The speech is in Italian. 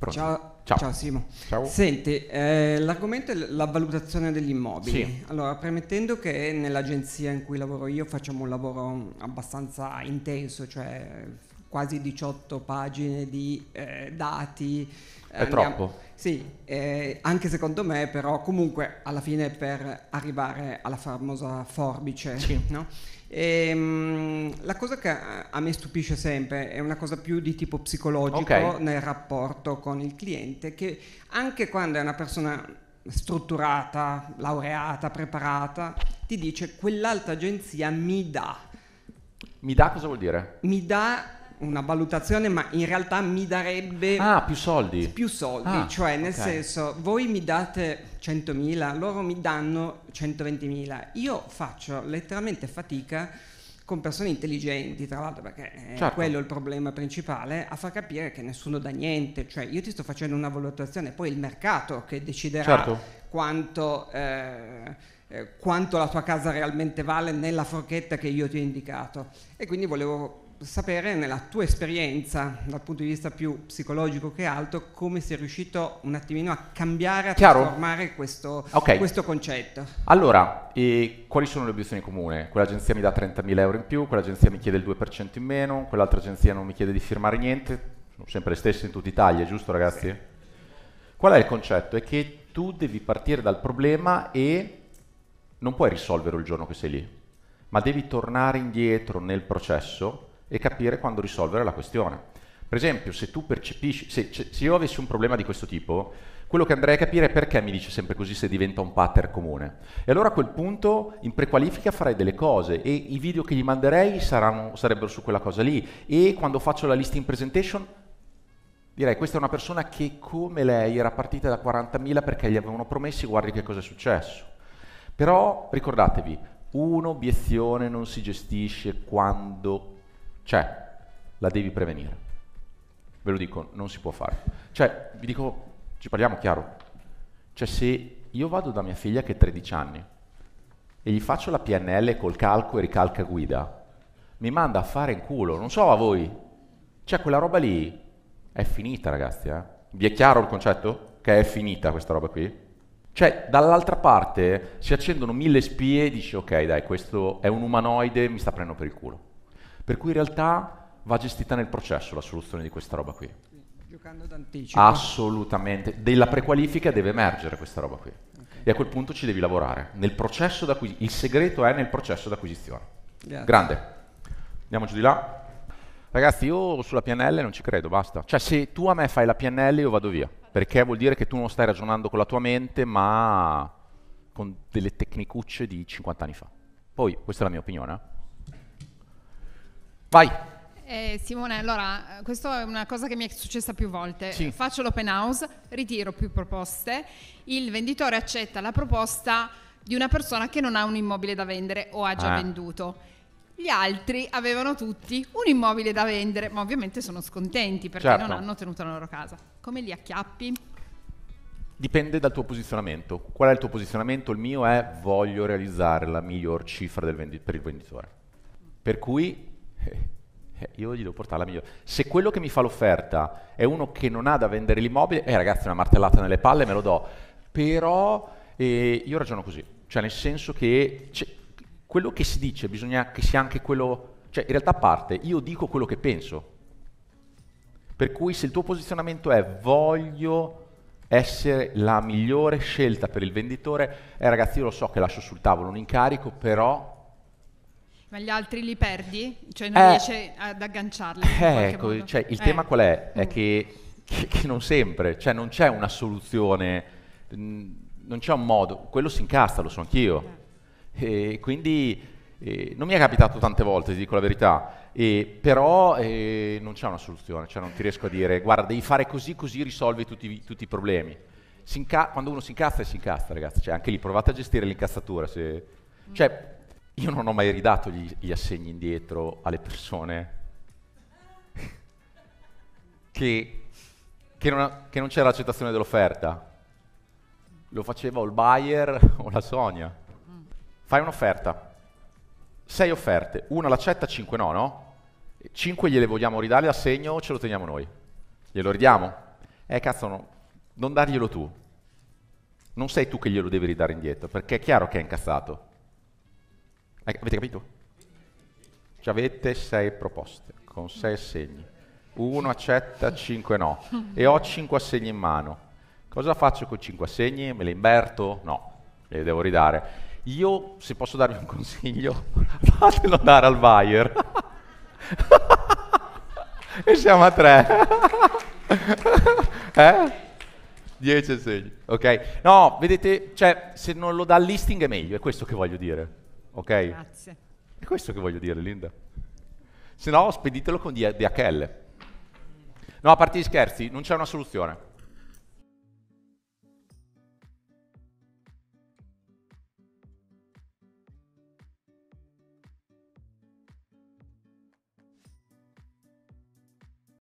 Pronto. Ciao. Ciao. Ciao Simo. Ciao. Senti, eh, l'argomento è la valutazione degli immobili. Sì. Allora, premettendo che nell'agenzia in cui lavoro io facciamo un lavoro mm, abbastanza intenso, cioè quasi 18 pagine di eh, dati. È Andiamo. troppo. Sì, eh, anche secondo me, però comunque alla fine per arrivare alla famosa forbice. Sì. No? E, ehm, la cosa che a me stupisce sempre è una cosa più di tipo psicologico okay. nel rapporto con il cliente, che anche quando è una persona strutturata, laureata, preparata, ti dice quell'altra agenzia mi dà. Mi dà cosa vuol dire? Mi dà una valutazione, ma in realtà mi darebbe... Ah, più soldi. Più soldi, ah, cioè nel okay. senso, voi mi date 100.000, loro mi danno 120.000. Io faccio letteralmente fatica con persone intelligenti, tra l'altro, perché certo. è quello il problema principale, a far capire che nessuno dà niente. Cioè, io ti sto facendo una valutazione, poi il mercato che deciderà certo. quanto, eh, eh quanto la tua casa realmente vale nella forchetta che io ti ho indicato. E quindi volevo sapere nella tua esperienza, dal punto di vista più psicologico che altro, come sei riuscito un attimino a cambiare, a Chiaro? trasformare questo, okay. questo, concetto. Allora, quali sono le obiezioni comuni? Quell'agenzia mi dà 30.000 euro in più, quell'agenzia mi chiede il 2% in meno, quell'altra agenzia non mi chiede di firmare niente, sono sempre le stesse in tutta Italia, giusto ragazzi? Sì. Qual è il concetto? È che tu devi partire dal problema e non puoi risolverlo il giorno che sei lì, ma devi tornare indietro nel processo e capire quando risolvere la questione. Per esempio, se tu percepisci, se, se io avessi un problema di questo tipo, quello che andrei a capire è perché mi dice sempre così se diventa un pattern comune. E allora a quel punto in prequalifica farei delle cose e i video che gli manderei saranno, sarebbero su quella cosa lì e quando faccio la listing presentation direi questa è una persona che come lei era partita da 40.000 perché gli avevano promessi guardi che cosa è successo. Però ricordatevi, un'obiezione non si gestisce quando cioè, la devi prevenire. Ve lo dico, non si può fare. Cioè, vi dico, ci parliamo chiaro. Cioè, se io vado da mia figlia che ha 13 anni e gli faccio la PNL col calco e ricalca guida, mi manda a fare in culo, non so a voi. Cioè, quella roba lì è finita, ragazzi. Eh? Vi è chiaro il concetto? Che è finita questa roba qui? Cioè, dall'altra parte si accendono mille spie e dici ok, dai, questo è un umanoide, mi sta prendendo per il culo. Per cui in realtà va gestita nel processo la soluzione di questa roba qui. Giocando d'anticipo. Assolutamente. Della prequalifica deve emergere questa roba qui. Okay. E a quel punto ci devi lavorare. Nel processo Il segreto è nel processo d'acquisizione. Grazie. Grande. Andiamo giù di là. Ragazzi, io sulla PNL non ci credo, basta. Cioè, se tu a me fai la PNL, io vado via. Perché vuol dire che tu non stai ragionando con la tua mente, ma con delle tecnicucce di 50 anni fa. Poi, questa è la mia opinione, eh. Vai. Eh, Simone, allora, eh, questa è una cosa che mi è successa più volte. Sì. Faccio l'open house, ritiro più proposte, il venditore accetta la proposta di una persona che non ha un immobile da vendere o ha già ah. venduto. Gli altri avevano tutti un immobile da vendere, ma ovviamente sono scontenti perché certo. non hanno tenuto la loro casa. Come li acchiappi? Dipende dal tuo posizionamento. Qual è il tuo posizionamento? Il mio è voglio realizzare la miglior cifra vendi- per il venditore. Per cui eh, eh, io gli devo portare la migliore. Se quello che mi fa l'offerta è uno che non ha da vendere l'immobile, eh ragazzi, una martellata nelle palle me lo do. Però eh, io ragiono così, cioè nel senso che quello che si dice bisogna che sia anche quello, cioè in realtà parte, io dico quello che penso. Per cui se il tuo posizionamento è voglio essere la migliore scelta per il venditore, eh ragazzi io lo so che lascio sul tavolo un incarico, però ma gli altri li perdi? Cioè non eh, riesci ad agganciarli? Eh, ecco, cioè, il eh. tema qual è? È mm. che, che, che non sempre, cioè non c'è una soluzione, non c'è un modo, quello si incasta, lo so anch'io. Eh. E quindi eh, non mi è capitato tante volte, ti dico la verità, eh, però eh, non c'è una soluzione, cioè non ti riesco a dire guarda devi fare così, così risolvi tutti, tutti i problemi. Inca- quando uno si incasta, si incasta ragazzi, cioè, anche lì provate a gestire l'incazzatura. Se... Mm. Cioè, io non ho mai ridato gli, gli assegni indietro alle persone che, che, non, che non c'era l'accettazione dell'offerta. Lo faceva o il buyer o la Sonia. Fai un'offerta, sei offerte, una l'accetta, cinque no, no? Cinque gliele vogliamo ridare l'assegno o ce lo teniamo noi? Glielo ridiamo? Eh cazzo, no, non darglielo tu. Non sei tu che glielo devi ridare indietro, perché è chiaro che è incazzato avete capito? Ci avete sei proposte con sei assegni. Uno accetta, cinque no. E ho cinque assegni in mano. Cosa faccio con cinque assegni? Me li inverto? No, le devo ridare. Io, se posso darvi un consiglio, fatelo dare al Bayer. e siamo a tre. eh? 10 segni, ok? No, vedete, cioè, se non lo dà il listing è meglio, è questo che voglio dire. Ok? Grazie. È questo che voglio dire, Linda. Se no, speditelo con DHL. No, a parte gli scherzi, non c'è una soluzione.